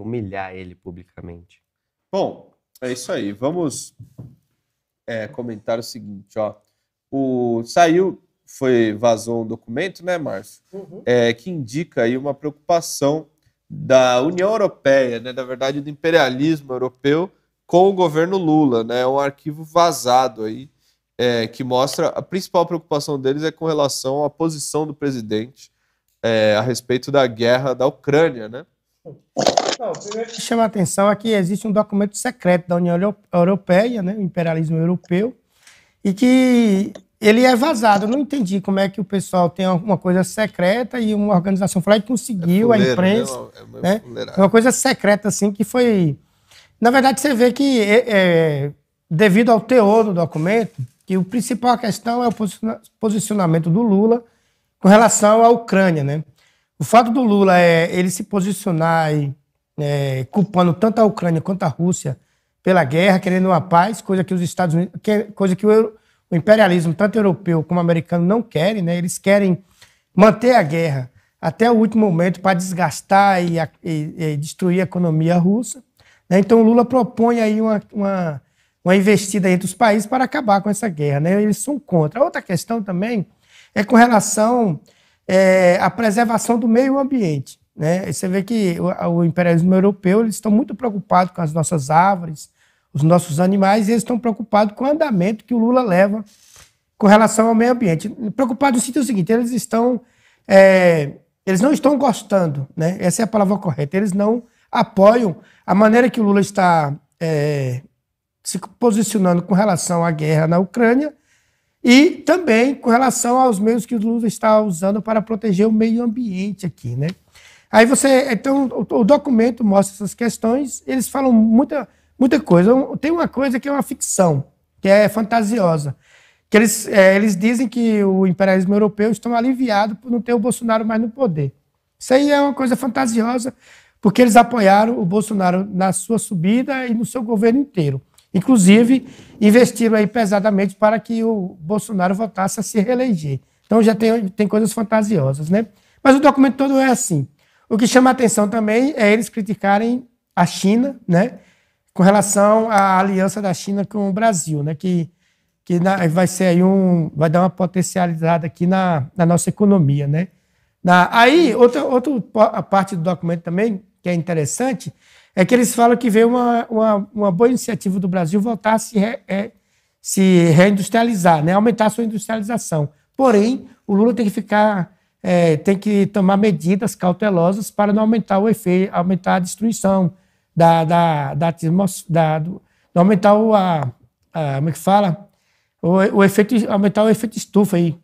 humilhar ele publicamente. Bom, é isso aí. Vamos é, comentar o seguinte, ó. O saiu, foi vazou um documento, né, Márcio? Uhum. É, que indica aí uma preocupação da União Europeia, né, na verdade do imperialismo europeu com o governo Lula, né? É um arquivo vazado aí é, que mostra a principal preocupação deles é com relação à posição do presidente é, a respeito da guerra da Ucrânia, né? O primeiro que chama a atenção é que existe um documento secreto da União Europeia, né, o imperialismo europeu, e que ele é vazado. Eu não entendi como é que o pessoal tem alguma coisa secreta e uma organização foi lá e conseguiu é fuleiro, a imprensa. Né? É né? Uma coisa secreta, assim, que foi. Na verdade, você vê que, é, é devido ao teor do documento, que o principal questão é o posicionamento do Lula com relação à Ucrânia, né? O fato do Lula é ele se posicionar e, é, culpando tanto a Ucrânia quanto a Rússia pela guerra, querendo uma paz, coisa que os Estados Unidos, que, é coisa que o, o, imperialismo tanto europeu como americano não querem, né? Eles querem manter a guerra até o último momento para desgastar e, e, e, destruir a economia russa. Né? Então o Lula propõe aí uma, uma, uma investida entre os países para acabar com essa guerra, né? Eles são contra. Outra questão também é com relação é, a preservação do meio ambiente. Né? Você vê que o, o imperialismo europeu eles estão muito preocupados com as nossas árvores, os nossos animais, e eles estão preocupados com o andamento que o Lula leva com relação ao meio ambiente. Preocupados no sentido seguinte, eles estão. É, eles não estão gostando, né? essa é a palavra correta, eles não apoiam a maneira que o Lula está é, se posicionando com relação à guerra na Ucrânia e também com relação aos meios que o Lula está usando para proteger o meio ambiente aqui, né? Aí você, então, o, documento mostra essas questões, eles falam muita, muita coisa. Tem uma coisa que é uma ficção, que é fantasiosa, que eles, é, eles dizem que o imperialismo europeu estão aliviado por não ter o Bolsonaro mais no poder. Isso aí é uma coisa fantasiosa, porque eles apoiaram o Bolsonaro na sua subida e no seu governo inteiro. Inclusive, investiram aí pesadamente para que o Bolsonaro votasse a se reeleger. Então já tem, tem coisas fantasiosas, né? Mas o documento todo é assim. O que chama a atenção também é eles criticarem a China, né? Com relação à aliança da China com o Brasil, né? Que, que na, vai ser aí um. vai dar uma potencializada aqui na, na nossa economia, né? Na, aí, outra, outra parte do documento também, que é interessante, é que eles falam que veio uma, uma, uma boa iniciativa do Brasil voltar a se, re, é, se reindustrializar, né? aumentar a sua industrialização. Porém, o Lula tem que ficar, é, tem que tomar medidas cautelosas para não aumentar o efeito, aumentar a destruição da, da, da, da do, aumentar o, a, a, como é que fala? O, o efeito, aumentar o efeito estufa aí.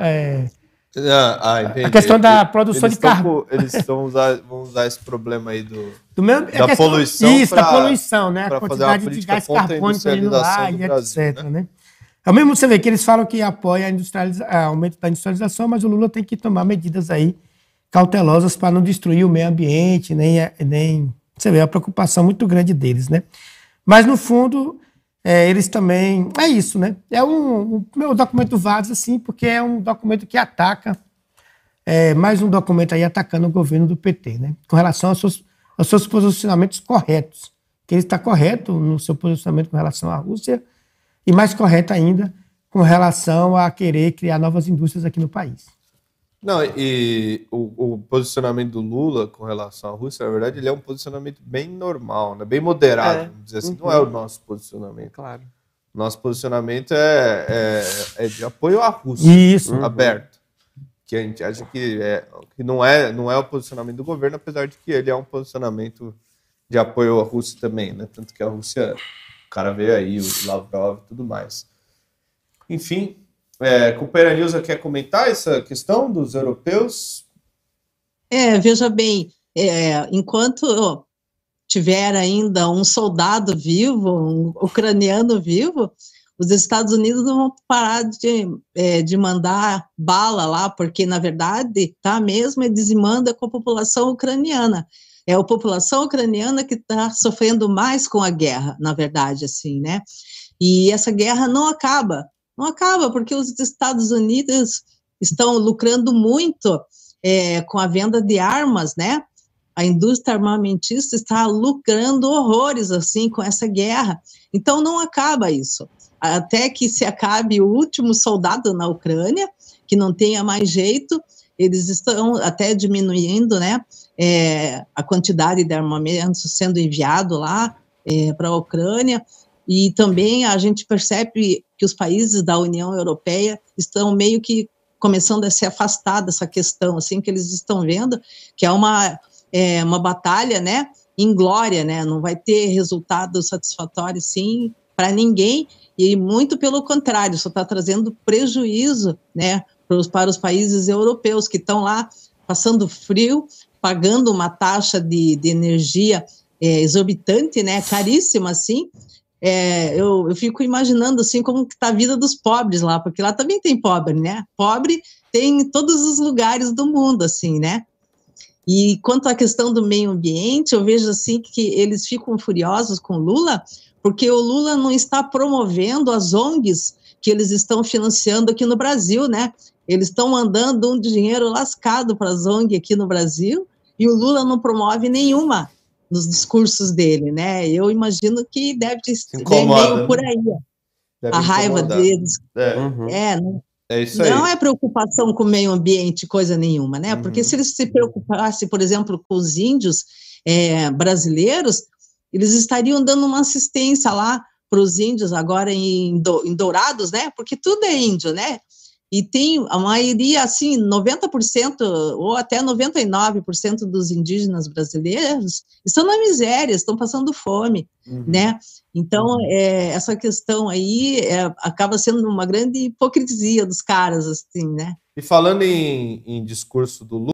é, ah, ah a questão da produção eles de carbono. Eles vão usar, vão usar esse problema aí do do mesmo, é da questão, poluição. Isso, pra, da poluição, né? A quantidade de gás carbônico indo lá e etc. Né? É né? o mesmo você vê que eles falam que apoia a industrializa... É, aumento da industrialização, mas o Lula tem que tomar medidas aí cautelosas para não destruir o meio ambiente, nem, nem você vê a preocupação muito grande deles, né? Mas no fundo é, eles também é isso, né? É um, um meu documento vaza assim, porque é um documento que ataca é, mais um documento aí atacando o governo do PT, né? Com relação às suas aos seus posicionamentos corretos. Que ele está correto no seu posicionamento com relação à Rússia e mais correto ainda com relação a querer criar novas indústrias aqui no país. Não, e o, o, posicionamento do Lula com relação à Rússia, na verdade, ele é um posicionamento bem normal, né? bem moderado, é. vamos dizer assim. Uhum. Não é uhum. o nosso posicionamento. Claro. Nosso posicionamento é, é, é de apoio à Rússia, Isso. Uhum. aberto que a gente acha que, é, que não, é, não é o posicionamento do governo, apesar de que ele é um posicionamento de apoio à Rússia também, né? Tanto que a Rússia, o cara veio aí, o Lavrov e tudo mais. Enfim, é, Cooper Nilza quer comentar essa questão dos europeus? É, veja bem, é, enquanto tiver ainda um soldado vivo, um ucraniano vivo, os Estados Unidos não vão parar de, é, de mandar bala lá, porque, na verdade, tá mesmo é dizimando com a população ucraniana. É a população ucraniana que está sofrendo mais com a guerra, na verdade, assim, né? E essa guerra não acaba, não acaba, porque os Estados Unidos estão lucrando muito é, com a venda de armas, né? a indústria armamentista está lucrando horrores assim com essa guerra. Então não acaba isso até que se acabe o último soldado na Ucrânia, que não tenha mais jeito, eles estão até diminuindo né, é, a quantidade de armamento sendo enviado lá é, para a Ucrânia. E também a gente percebe que os países da União Europeia estão meio que começando a se afastar dessa questão, assim, que eles estão vendo que é uma, é, uma batalha, né, em glória, né, não vai ter resultado satisfatório, sim, para ninguém e muito pelo contrário, só está trazendo prejuízo né, para os países europeus que estão lá passando frio, pagando uma taxa de, de energia é, exorbitante, né, caríssima assim. É, eu, eu fico imaginando assim como está a vida dos pobres lá, porque lá também tem pobre, né? Pobre tem em todos os lugares do mundo, assim, né? E quanto à questão do meio ambiente, eu vejo assim que eles ficam furiosos com Lula, porque o Lula não está promovendo as ONGs que eles estão financiando aqui no Brasil, né? Eles estão mandando um dinheiro lascado para as ONG aqui no Brasil e o Lula não promove nenhuma nos discursos dele, né? Eu imagino que deve ter meio por né? aí. Deve a raiva deles. É, uhum. é, não, é isso aí. não é preocupação com o meio ambiente, coisa nenhuma, né? Uhum. Porque se eles se preocupassem, por exemplo, com os índios é, brasileiros, eles estariam dando uma assistência lá para os índios, agora em, do, em Dourados, né? Porque tudo é índio, né? E tem a maioria, assim, 90% ou até 99% dos indígenas brasileiros estão na miséria, estão passando fome, uhum. né? Então, uhum. é, essa questão aí é, acaba sendo uma grande hipocrisia dos caras, assim, né? E falando em, em discurso do Lula,